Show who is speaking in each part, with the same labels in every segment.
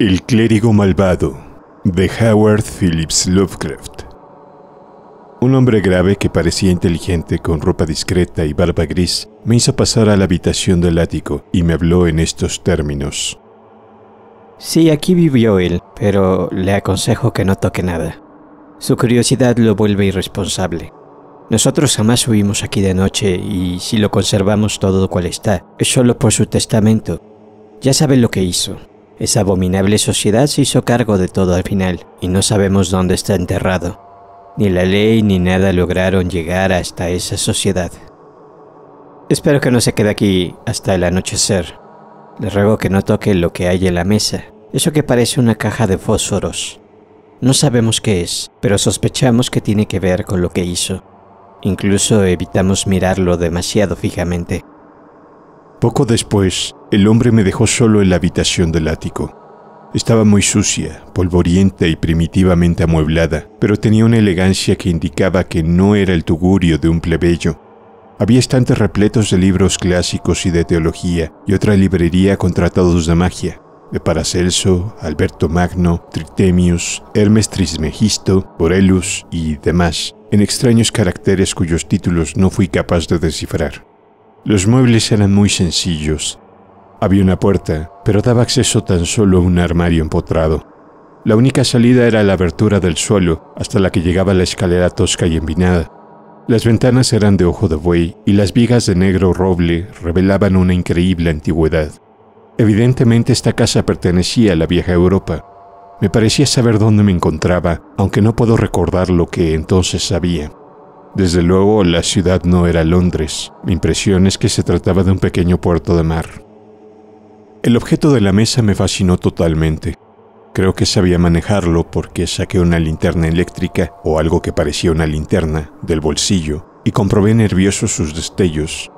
Speaker 1: El clérigo malvado de Howard Phillips Lovecraft. Un hombre grave que parecía inteligente con ropa discreta y barba gris me hizo pasar a la habitación del ático
Speaker 2: y me habló en estos términos. Sí, aquí vivió él, pero le aconsejo que no toque nada. Su curiosidad lo vuelve irresponsable. Nosotros jamás subimos aquí de noche y si lo conservamos todo cual está, es solo por su testamento. Ya sabe lo que hizo. Esa abominable sociedad se hizo cargo de todo al final, y no sabemos dónde está enterrado. Ni la ley ni nada lograron llegar hasta esa sociedad. Espero que no se quede aquí hasta el anochecer. Le ruego que no toque lo que hay en la mesa, eso que parece una caja de fósforos. No sabemos qué es, pero sospechamos que tiene que ver con lo que hizo. Incluso evitamos mirarlo demasiado fijamente. Poco
Speaker 1: después, el hombre me dejó solo en la habitación del ático. Estaba muy sucia, polvorienta y primitivamente amueblada, pero tenía una elegancia que indicaba que no era el tugurio de un plebeyo. Había estantes repletos de libros clásicos y de teología, y otra librería con tratados de magia, de Paracelso, Alberto Magno, Trictemius, Hermes Trismegisto, Borelus y demás, en extraños caracteres cuyos títulos no fui capaz de descifrar. Los muebles eran muy sencillos. Había una puerta, pero daba acceso tan solo a un armario empotrado. La única salida era la abertura del suelo, hasta la que llegaba la escalera tosca y envinada. Las ventanas eran de ojo de buey y las vigas de negro roble revelaban una increíble antigüedad. Evidentemente esta casa pertenecía a la vieja Europa. Me parecía saber dónde me encontraba, aunque no puedo recordar lo que entonces sabía. Desde luego, la ciudad no era Londres. Mi impresión es que se trataba de un pequeño puerto de mar. El objeto de la mesa me fascinó totalmente. Creo que sabía manejarlo porque saqué una linterna eléctrica, o algo que parecía una linterna, del bolsillo, y comprobé nerviosos sus destellos.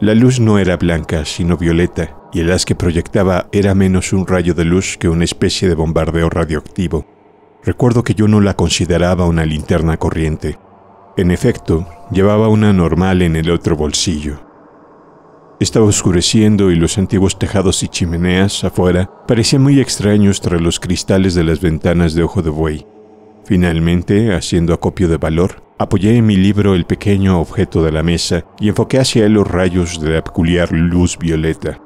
Speaker 1: La luz no era blanca, sino violeta, y el haz que proyectaba era menos un rayo de luz que una especie de bombardeo radioactivo. Recuerdo que yo no la consideraba una linterna corriente, en efecto, llevaba una normal en el otro bolsillo. Estaba oscureciendo y los antiguos tejados y chimeneas afuera parecían muy extraños tras los cristales de las ventanas de ojo de buey. Finalmente, haciendo acopio de valor, apoyé en mi libro el pequeño objeto de la mesa y enfoqué hacia él los rayos de la peculiar luz violeta.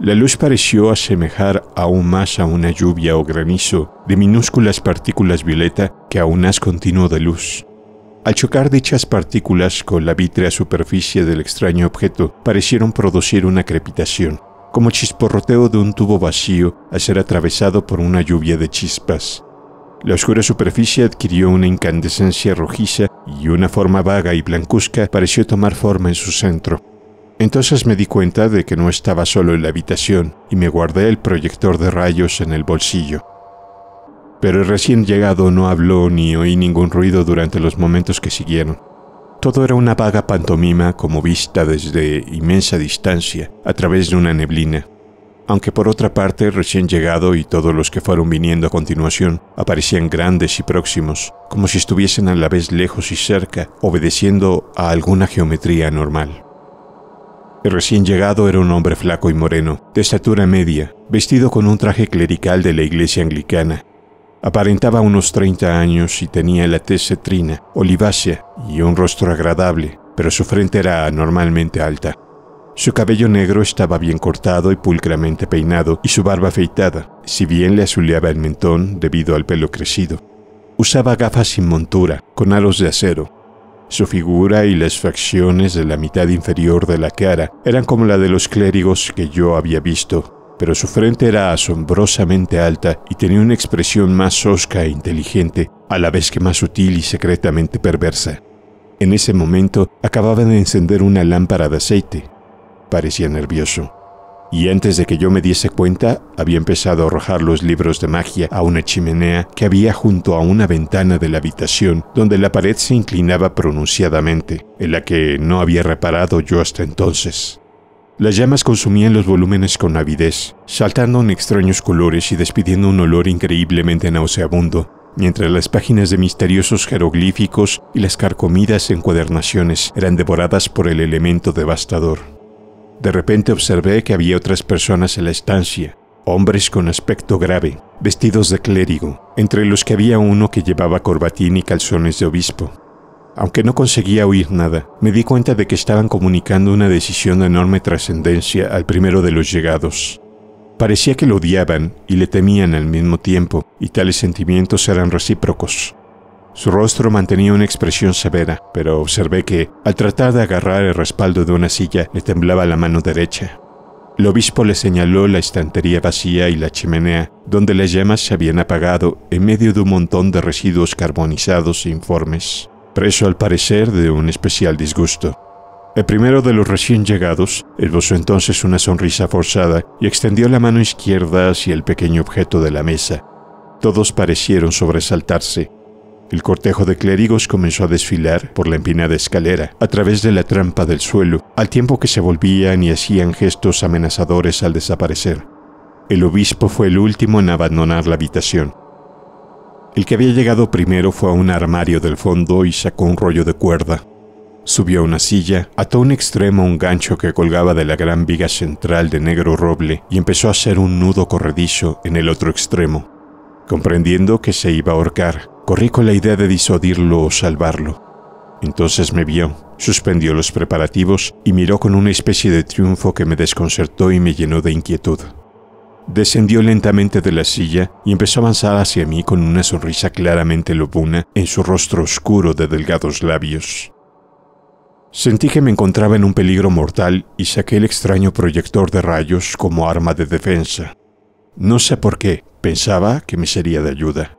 Speaker 1: La luz pareció asemejar aún más a una lluvia o granizo de minúsculas partículas violeta que a un continuo de luz. Al chocar dichas partículas con la vítrea superficie del extraño objeto, parecieron producir una crepitación, como chisporroteo de un tubo vacío al ser atravesado por una lluvia de chispas. La oscura superficie adquirió una incandescencia rojiza y una forma vaga y blancuzca pareció tomar forma en su centro. Entonces me di cuenta de que no estaba solo en la habitación y me guardé el proyector de rayos en el bolsillo pero el recién llegado no habló ni oí ningún ruido durante los momentos que siguieron. Todo era una vaga pantomima como vista desde inmensa distancia, a través de una neblina. Aunque por otra parte, el recién llegado y todos los que fueron viniendo a continuación aparecían grandes y próximos, como si estuviesen a la vez lejos y cerca, obedeciendo a alguna geometría normal. El recién llegado era un hombre flaco y moreno, de estatura media, vestido con un traje clerical de la iglesia anglicana, Aparentaba unos 30 años y tenía la tez cetrina, olivácea y un rostro agradable, pero su frente era anormalmente alta. Su cabello negro estaba bien cortado y pulcramente peinado y su barba afeitada, si bien le azuleaba el mentón debido al pelo crecido. Usaba gafas sin montura, con aros de acero. Su figura y las facciones de la mitad inferior de la cara eran como la de los clérigos que yo había visto, pero su frente era asombrosamente alta y tenía una expresión más sosca e inteligente, a la vez que más sutil y secretamente perversa. En ese momento acababa de encender una lámpara de aceite. Parecía nervioso. Y antes de que yo me diese cuenta, había empezado a arrojar los libros de magia a una chimenea que había junto a una ventana de la habitación, donde la pared se inclinaba pronunciadamente, en la que no había reparado yo hasta entonces. Las llamas consumían los volúmenes con avidez, saltando en extraños colores y despidiendo un olor increíblemente nauseabundo, mientras las páginas de misteriosos jeroglíficos y las carcomidas encuadernaciones eran devoradas por el elemento devastador. De repente observé que había otras personas en la estancia, hombres con aspecto grave, vestidos de clérigo, entre los que había uno que llevaba corbatín y calzones de obispo. Aunque no conseguía oír nada, me di cuenta de que estaban comunicando una decisión de enorme trascendencia al primero de los llegados. Parecía que lo odiaban y le temían al mismo tiempo, y tales sentimientos eran recíprocos. Su rostro mantenía una expresión severa, pero observé que, al tratar de agarrar el respaldo de una silla, le temblaba la mano derecha. El obispo le señaló la estantería vacía y la chimenea, donde las llamas se habían apagado en medio de un montón de residuos carbonizados e informes preso al parecer de un especial disgusto. El primero de los recién llegados esbozó entonces una sonrisa forzada y extendió la mano izquierda hacia el pequeño objeto de la mesa. Todos parecieron sobresaltarse. El cortejo de clérigos comenzó a desfilar por la empinada escalera, a través de la trampa del suelo, al tiempo que se volvían y hacían gestos amenazadores al desaparecer. El obispo fue el último en abandonar la habitación. El que había llegado primero fue a un armario del fondo y sacó un rollo de cuerda. Subió a una silla, ató un extremo a un gancho que colgaba de la gran viga central de negro roble y empezó a hacer un nudo corredizo en el otro extremo. Comprendiendo que se iba a ahorcar, corrí con la idea de disuadirlo o salvarlo. Entonces me vio, suspendió los preparativos y miró con una especie de triunfo que me desconcertó y me llenó de inquietud. Descendió lentamente de la silla y empezó a avanzar hacia mí con una sonrisa claramente lobuna en su rostro oscuro de delgados labios. Sentí que me encontraba en un peligro mortal y saqué el extraño proyector de rayos como arma de defensa. No sé por qué, pensaba que me sería de ayuda.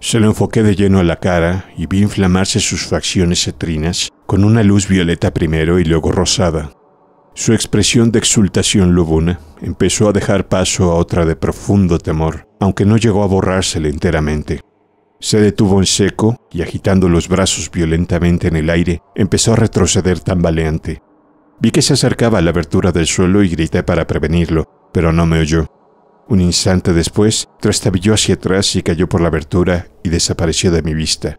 Speaker 1: Se lo enfoqué de lleno a la cara y vi inflamarse sus facciones cetrinas con una luz violeta primero y luego rosada. Su expresión de exultación lobuna empezó a dejar paso a otra de profundo temor, aunque no llegó a borrársele enteramente. Se detuvo en seco y agitando los brazos violentamente en el aire, empezó a retroceder tambaleante. Vi que se acercaba a la abertura del suelo y grité para prevenirlo, pero no me oyó. Un instante después, trastabilló hacia atrás y cayó por la abertura y desapareció de mi vista.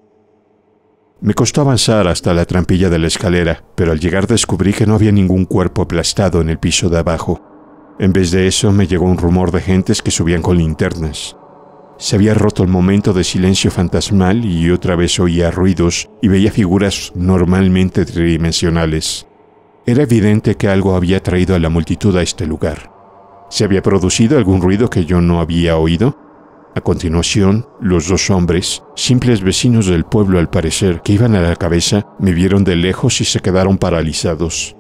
Speaker 1: Me costó avanzar hasta la trampilla de la escalera, pero al llegar descubrí que no había ningún cuerpo aplastado en el piso de abajo. En vez de eso me llegó un rumor de gentes que subían con linternas. Se había roto el momento de silencio fantasmal y otra vez oía ruidos y veía figuras normalmente tridimensionales. Era evidente que algo había traído a la multitud a este lugar. ¿Se había producido algún ruido que yo no había oído? A continuación, los dos hombres, simples vecinos del pueblo al parecer, que iban a la cabeza, me vieron de lejos y se quedaron paralizados.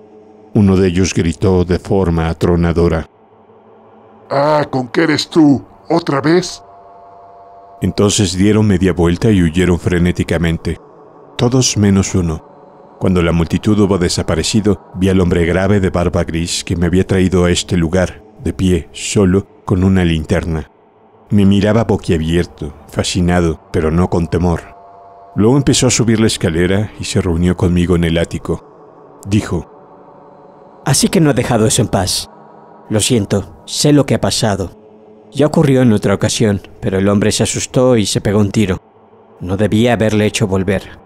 Speaker 1: Uno de ellos gritó de forma atronadora. Ah, ¿con qué eres tú? ¿Otra vez? Entonces dieron media vuelta y huyeron frenéticamente, todos menos uno. Cuando la multitud hubo desaparecido, vi al hombre grave de barba gris que me había traído a este lugar, de pie, solo, con una linterna. Me miraba boquiabierto, fascinado, pero no con temor. Luego empezó a subir la escalera y se reunió conmigo en el
Speaker 2: ático. Dijo, Así que no ha dejado eso en paz. Lo siento, sé lo que ha pasado. Ya ocurrió en otra ocasión, pero el hombre se asustó y se pegó un tiro. No debía haberle hecho volver.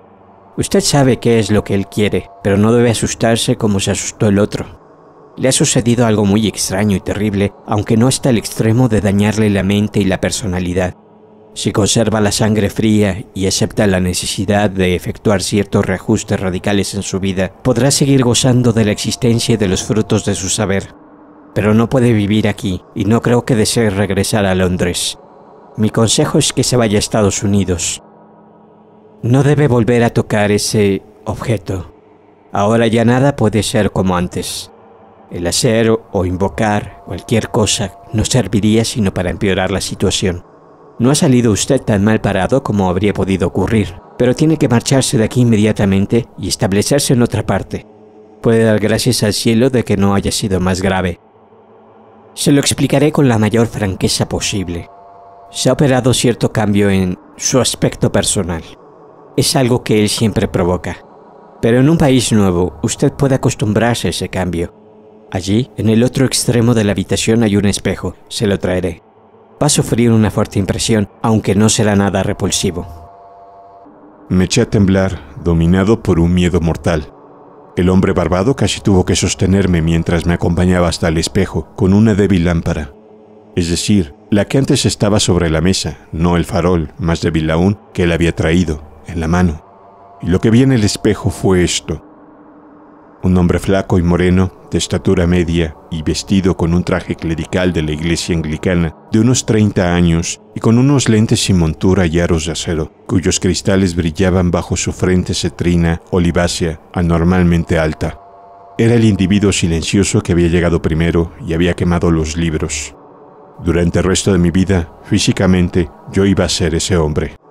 Speaker 2: Usted sabe qué es lo que él quiere, pero no debe asustarse como se asustó el otro. Le ha sucedido algo muy extraño y terrible, aunque no está el extremo de dañarle la mente y la personalidad. Si conserva la sangre fría y acepta la necesidad de efectuar ciertos reajustes radicales en su vida, podrá seguir gozando de la existencia y de los frutos de su saber. Pero no puede vivir aquí y no creo que desee regresar a Londres. Mi consejo es que se vaya a Estados Unidos. No debe volver a tocar ese objeto. Ahora ya nada puede ser como antes. El hacer o invocar cualquier cosa no serviría sino para empeorar la situación. No ha salido usted tan mal parado como habría podido ocurrir, pero tiene que marcharse de aquí inmediatamente y establecerse en otra parte. Puede dar gracias al cielo de que no haya sido más grave. Se lo explicaré con la mayor franqueza posible. Se ha operado cierto cambio en su aspecto personal. Es algo que él siempre provoca. Pero en un país nuevo, usted puede acostumbrarse a ese cambio Allí, en el otro extremo de la habitación hay un espejo, se lo traeré. Va a sufrir una fuerte impresión, aunque no será nada repulsivo.
Speaker 1: Me eché a temblar, dominado por un miedo mortal. El hombre barbado casi tuvo que sostenerme mientras me acompañaba hasta el espejo con una débil lámpara. Es decir, la que antes estaba sobre la mesa, no el farol, más débil aún, que él había traído, en la mano. Y lo que vi en el espejo fue esto un hombre flaco y moreno, de estatura media y vestido con un traje clerical de la iglesia anglicana, de unos 30 años y con unos lentes sin montura y aros de acero, cuyos cristales brillaban bajo su frente cetrina, olivácea, anormalmente alta. Era el individuo silencioso que había llegado primero y había quemado los libros. Durante el resto de mi vida, físicamente, yo iba a ser ese hombre.